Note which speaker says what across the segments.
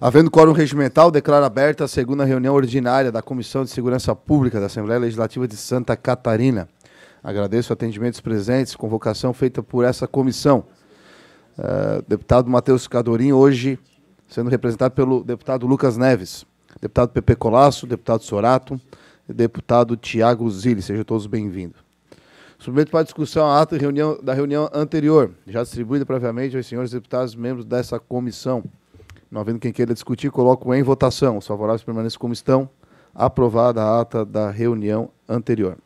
Speaker 1: Havendo quórum regimental, declaro aberta a segunda reunião ordinária da Comissão de Segurança Pública da Assembleia Legislativa de Santa Catarina. Agradeço o atendimento dos presentes, convocação feita por essa comissão. Uh, deputado Matheus Cadorim, hoje sendo representado pelo deputado Lucas Neves, deputado Pepe Colasso, deputado Sorato e deputado Tiago Zilli. Sejam todos bem-vindos. Submeto para discussão a ata reunião, da reunião anterior, já distribuída previamente aos senhores deputados membros dessa comissão. Não havendo quem queira discutir, coloco em votação. Os favoráveis permaneçam como estão. Aprovada a ata da reunião anterior.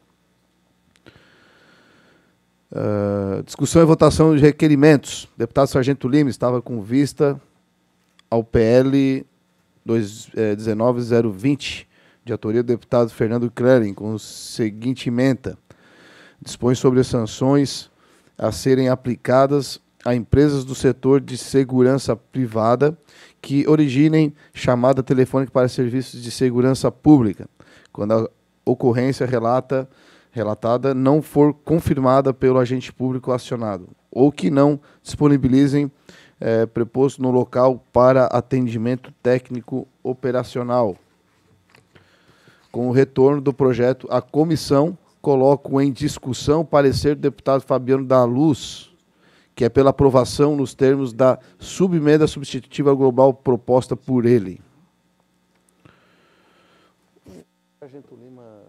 Speaker 1: Uh, discussão e votação de requerimentos. Deputado Sargento Lima estava com vista ao PL 19020, eh, de autoria do deputado Fernando Crelin, com o seguinte emenda. Dispõe sobre as sanções a serem aplicadas a empresas do setor de segurança privada que originem chamada telefônica para serviços de segurança pública, quando a ocorrência relata, relatada não for confirmada pelo agente público acionado, ou que não disponibilizem é, preposto no local para atendimento técnico operacional. Com o retorno do projeto, a comissão coloca em discussão o parecer do deputado Fabiano da Luz, que é pela aprovação nos termos da subemenda substitutiva global proposta por ele. Lima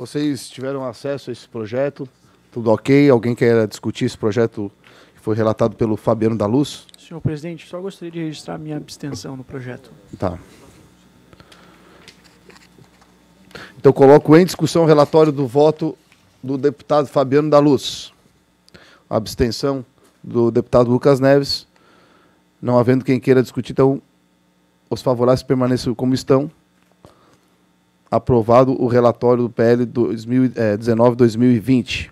Speaker 1: Vocês tiveram acesso a esse projeto? Tudo ok? Alguém quer discutir esse projeto que foi relatado pelo Fabiano da Luz?
Speaker 2: Senhor presidente, só gostaria de registrar minha abstenção no projeto.
Speaker 1: Tá. Então coloco em discussão o relatório do voto do deputado Fabiano da Luz. abstenção do deputado Lucas Neves. Não havendo quem queira discutir, então os favoráveis permaneçam como estão aprovado o relatório do PL 2019-2020. Eh,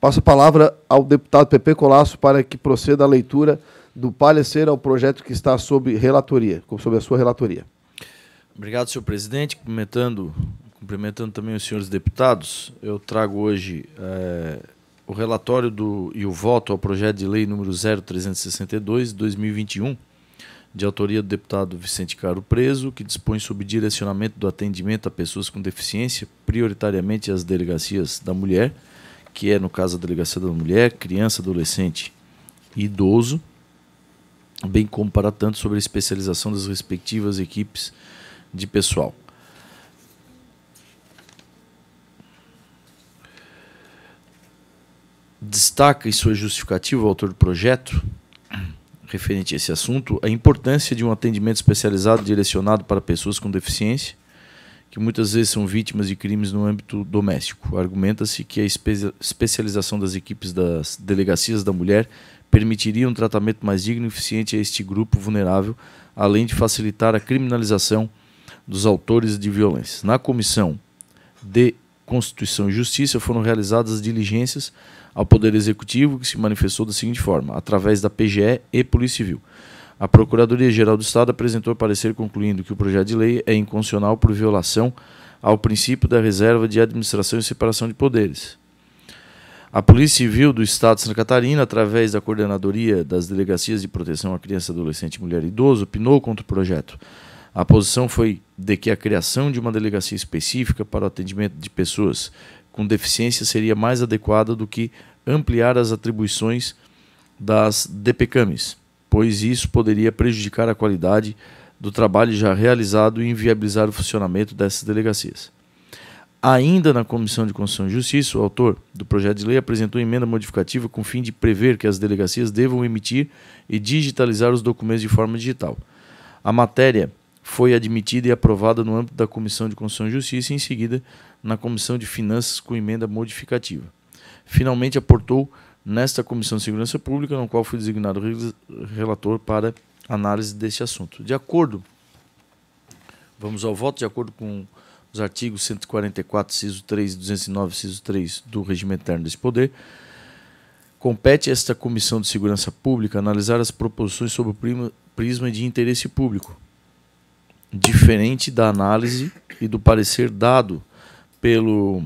Speaker 1: Passo a palavra ao deputado Pepe Colasso para que proceda a leitura do parecer ao projeto que está sob relatoria, sob a sua relatoria.
Speaker 3: Obrigado, senhor presidente. Cumprimentando, cumprimentando também os senhores deputados, eu trago hoje é, o relatório do, e o voto ao projeto de lei número 0362, 2021, de autoria do deputado Vicente Caro Preso, que dispõe sobre direcionamento do atendimento a pessoas com deficiência, prioritariamente às delegacias da mulher, que é, no caso, a delegacia da mulher, criança, adolescente e idoso, bem como para tanto sobre a especialização das respectivas equipes de pessoal. Destaca em sua justificativa o autor do projeto referente a esse assunto, a importância de um atendimento especializado direcionado para pessoas com deficiência, que muitas vezes são vítimas de crimes no âmbito doméstico. Argumenta-se que a espe especialização das equipes das delegacias da mulher permitiria um tratamento mais digno e eficiente a este grupo vulnerável, além de facilitar a criminalização dos autores de violência. Na comissão de Constituição e Justiça foram realizadas diligências ao Poder Executivo, que se manifestou da seguinte forma: através da PGE e Polícia Civil. A Procuradoria-Geral do Estado apresentou parecer concluindo que o projeto de lei é inconstitucional por violação ao princípio da reserva de administração e separação de poderes. A Polícia Civil do Estado de Santa Catarina, através da Coordenadoria das Delegacias de Proteção à Criança, Adolescente, Mulher e Idoso, opinou contra o projeto a posição foi de que a criação de uma delegacia específica para o atendimento de pessoas com deficiência seria mais adequada do que ampliar as atribuições das DPCAMES, pois isso poderia prejudicar a qualidade do trabalho já realizado e inviabilizar o funcionamento dessas delegacias. Ainda na Comissão de Constituição e Justiça, o autor do projeto de lei apresentou emenda modificativa com o fim de prever que as delegacias devam emitir e digitalizar os documentos de forma digital. A matéria foi admitida e aprovada no âmbito da Comissão de Constituição e Justiça e, em seguida, na Comissão de Finanças com emenda modificativa. Finalmente, aportou nesta Comissão de Segurança Pública, no qual fui designado relator para análise deste assunto. De acordo, vamos ao voto, de acordo com os artigos 144, ciso 3 e 209, ciso 3 do regimento interno desse poder, compete a esta Comissão de Segurança Pública analisar as proposições sob o prisma de interesse público, diferente da análise e do parecer dado pelo,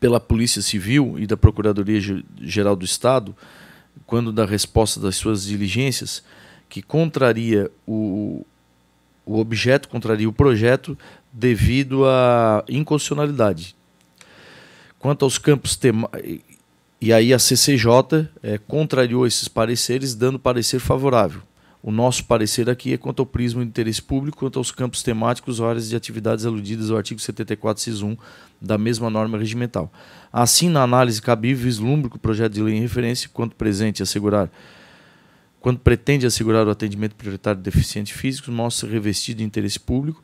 Speaker 3: pela Polícia Civil e da Procuradoria Geral do Estado, quando da resposta das suas diligências, que contraria o, o objeto, contraria o projeto devido à inconstitucionalidade. Quanto aos campos temáticos. E aí a CCJ é, eh, contrariou esses pareceres, dando parecer favorável. O nosso parecer aqui é quanto ao prisma do interesse público, quanto aos campos temáticos ou áreas de atividades aludidas ao artigo 74, CIS 1 da mesma norma regimental. Assim, na análise cabível, vislumbro que o projeto de lei em referência, quanto presente assegurar quando pretende assegurar o atendimento prioritário de deficientes físicos, mostra revestido de interesse público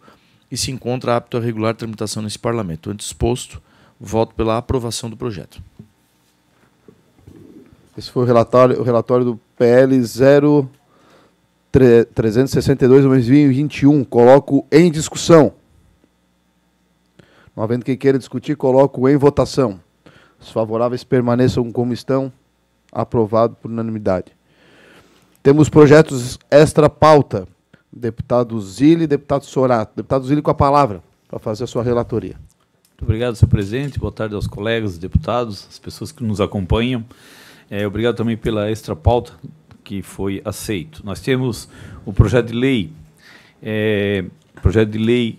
Speaker 3: e se encontra apto a regular tramitação nesse parlamento. Antes exposto, voto pela aprovação do
Speaker 1: projeto. Esse foi o relatório, o relatório do PL 0 362, mas coloco em discussão. Não havendo quem queira discutir, coloco em votação. Os favoráveis permaneçam como estão. Aprovado por unanimidade. Temos projetos extra pauta. Deputado Zilli e deputado Sorato. Deputado Zilli com a palavra para fazer a sua relatoria.
Speaker 4: Muito obrigado, senhor presidente. Boa tarde aos colegas, deputados, as pessoas que nos acompanham. É, obrigado também pela extra pauta que foi aceito. Nós temos o projeto de lei, é, projeto de lei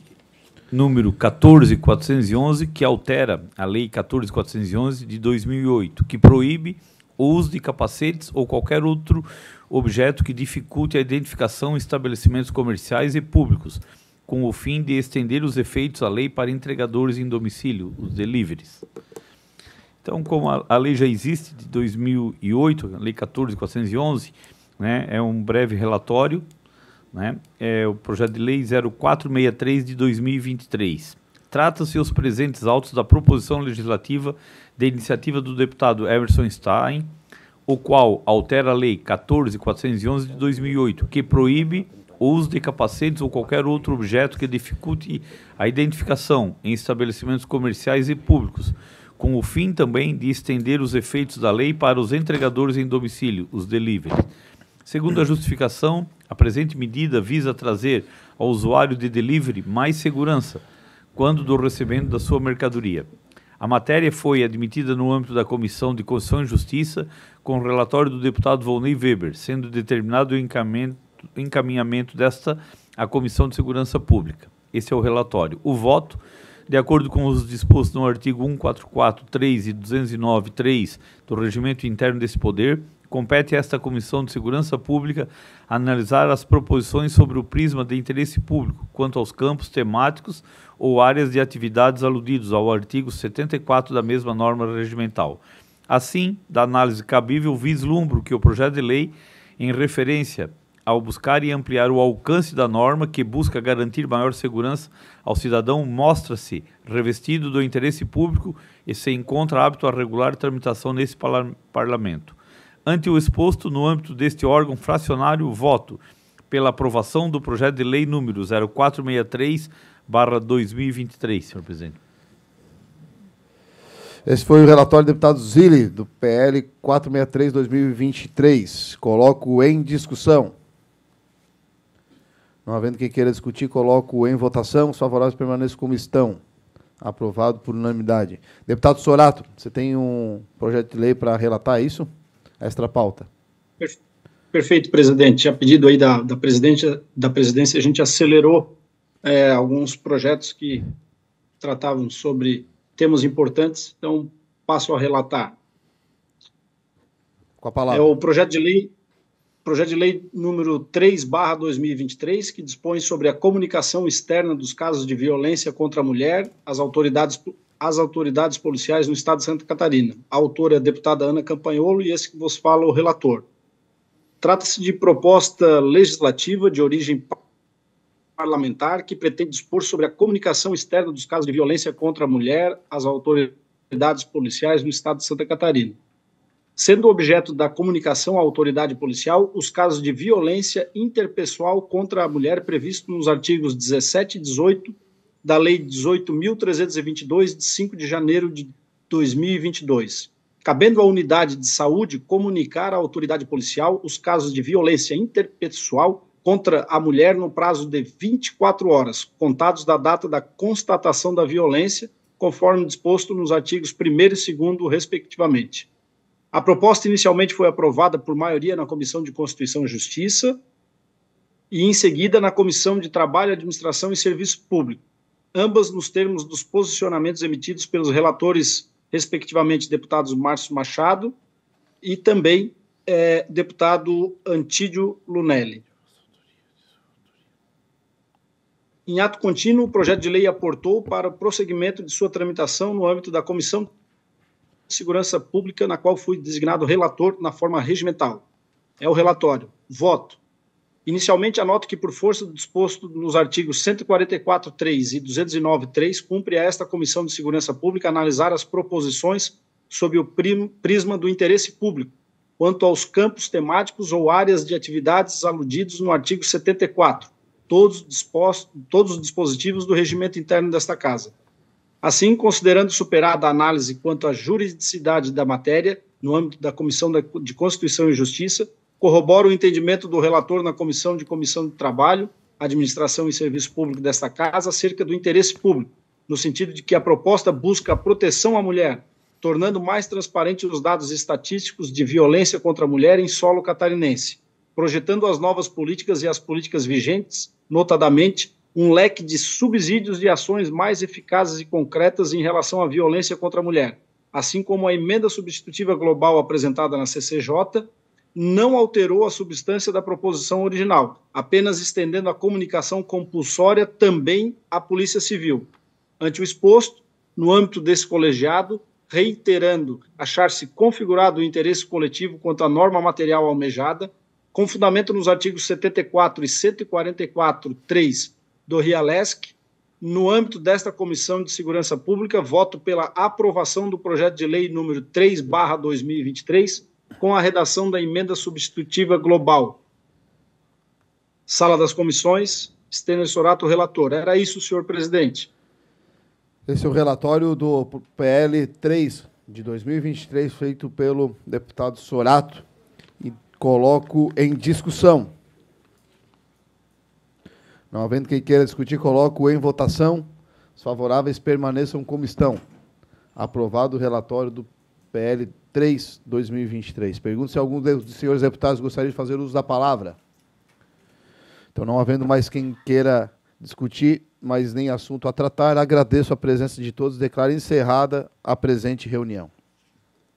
Speaker 4: número 14411, que altera a lei 14411 de 2008, que proíbe o uso de capacetes ou qualquer outro objeto que dificulte a identificação em estabelecimentos comerciais e públicos, com o fim de estender os efeitos à lei para entregadores em domicílio, os deliveries. Então, como a, a lei já existe de 2008, a lei 14.411, né, é um breve relatório, né, é o projeto de lei 0463 de 2023. Trata-se os presentes autos da proposição legislativa de iniciativa do deputado Everson Stein, o qual altera a Lei 14.411 de 2008, que proíbe o uso de capacetes ou qualquer outro objeto que dificulte a identificação em estabelecimentos comerciais e públicos, com o fim também de estender os efeitos da lei para os entregadores em domicílio, os delivery. Segundo a justificação, a presente medida visa trazer ao usuário de delivery mais segurança quando do recebimento da sua mercadoria. A matéria foi admitida no âmbito da Comissão de Constituição e Justiça com o relatório do deputado Volney Weber, sendo determinado o encaminhamento, encaminhamento desta à Comissão de Segurança Pública. Esse é o relatório. O voto de acordo com os dispostos no artigo 144.3 e 209.3 do Regimento Interno desse Poder, compete a esta Comissão de Segurança Pública analisar as proposições sobre o prisma de interesse público quanto aos campos temáticos ou áreas de atividades aludidos ao artigo 74 da mesma norma regimental. Assim, da análise cabível, vislumbro que o projeto de lei em referência ao buscar e ampliar o alcance da norma que busca garantir maior segurança ao cidadão, mostra-se revestido do interesse público e se encontra apto a regular tramitação nesse parlamento. Ante o exposto no âmbito deste órgão fracionário, voto pela aprovação do projeto de lei número 0463/2023, senhor presidente.
Speaker 1: Esse foi o relatório do deputado Zilli, do PL 463-2023. Coloco em discussão. Não havendo quem queira discutir, coloco em votação. Os favoráveis permaneçam como estão. Aprovado por unanimidade. Deputado Sorato, você tem um projeto de lei para relatar isso? Extra pauta.
Speaker 2: Perfeito, presidente. A pedido aí da, da, presidente, da presidência, a gente acelerou é, alguns projetos que tratavam sobre temas importantes. Então, passo a relatar. Com a palavra. É o projeto de lei projeto de lei número 3, barra 2023, que dispõe sobre a comunicação externa dos casos de violência contra a mulher às autoridades, às autoridades policiais no Estado de Santa Catarina. A autora é a deputada Ana Campanholo e esse que vos fala é o relator. Trata-se de proposta legislativa de origem parlamentar que pretende dispor sobre a comunicação externa dos casos de violência contra a mulher às autoridades policiais no Estado de Santa Catarina sendo objeto da comunicação à autoridade policial os casos de violência interpessoal contra a mulher previsto nos artigos 17 e 18 da Lei 18.322, de 5 de janeiro de 2022. Cabendo à unidade de saúde comunicar à autoridade policial os casos de violência interpessoal contra a mulher no prazo de 24 horas, contados da data da constatação da violência, conforme disposto nos artigos 1 e 2, respectivamente. A proposta inicialmente foi aprovada por maioria na Comissão de Constituição e Justiça e, em seguida, na Comissão de Trabalho, Administração e Serviço Público, ambas nos termos dos posicionamentos emitidos pelos relatores, respectivamente, deputados Márcio Machado e também é, deputado Antídio Lunelli. Em ato contínuo, o projeto de lei aportou para o prosseguimento de sua tramitação no âmbito da Comissão Segurança Pública, na qual fui designado relator na forma regimental. É o relatório. Voto. Inicialmente, anoto que, por força do disposto nos artigos 144.3 e 209.3, cumpre a esta Comissão de Segurança Pública analisar as proposições sob o prisma do interesse público, quanto aos campos temáticos ou áreas de atividades aludidos no artigo 74, todos, todos os dispositivos do regimento interno desta Casa Assim, considerando superada a análise quanto à juridicidade da matéria, no âmbito da Comissão de Constituição e Justiça, corrobora o entendimento do relator na Comissão de Comissão de Trabalho, Administração e Serviço Público desta Casa acerca do interesse público, no sentido de que a proposta busca a proteção à mulher, tornando mais transparentes os dados estatísticos de violência contra a mulher em solo catarinense, projetando as novas políticas e as políticas vigentes, notadamente um leque de subsídios e ações mais eficazes e concretas em relação à violência contra a mulher, assim como a emenda substitutiva global apresentada na CCJ não alterou a substância da proposição original, apenas estendendo a comunicação compulsória também à Polícia Civil. Ante o exposto, no âmbito desse colegiado, reiterando achar-se configurado o interesse coletivo quanto à norma material almejada, com fundamento nos artigos 74 e 144, 3 do Rialesc, no âmbito desta Comissão de Segurança Pública, voto pela aprovação do projeto de lei número 3/2023, com a redação da emenda substitutiva global. Sala das Comissões, Stener Sorato, relator. Era isso, senhor presidente.
Speaker 1: Esse é o relatório do PL 3 de 2023, feito pelo deputado Sorato. E coloco em discussão. Não havendo quem queira discutir, coloco em votação. Os favoráveis permaneçam como estão. Aprovado o relatório do PL 3 2023. Pergunto se algum dos senhores deputados gostaria de fazer uso da palavra. Então, não havendo mais quem queira discutir, mas nem assunto a tratar, agradeço a presença de todos. Declaro encerrada a presente reunião.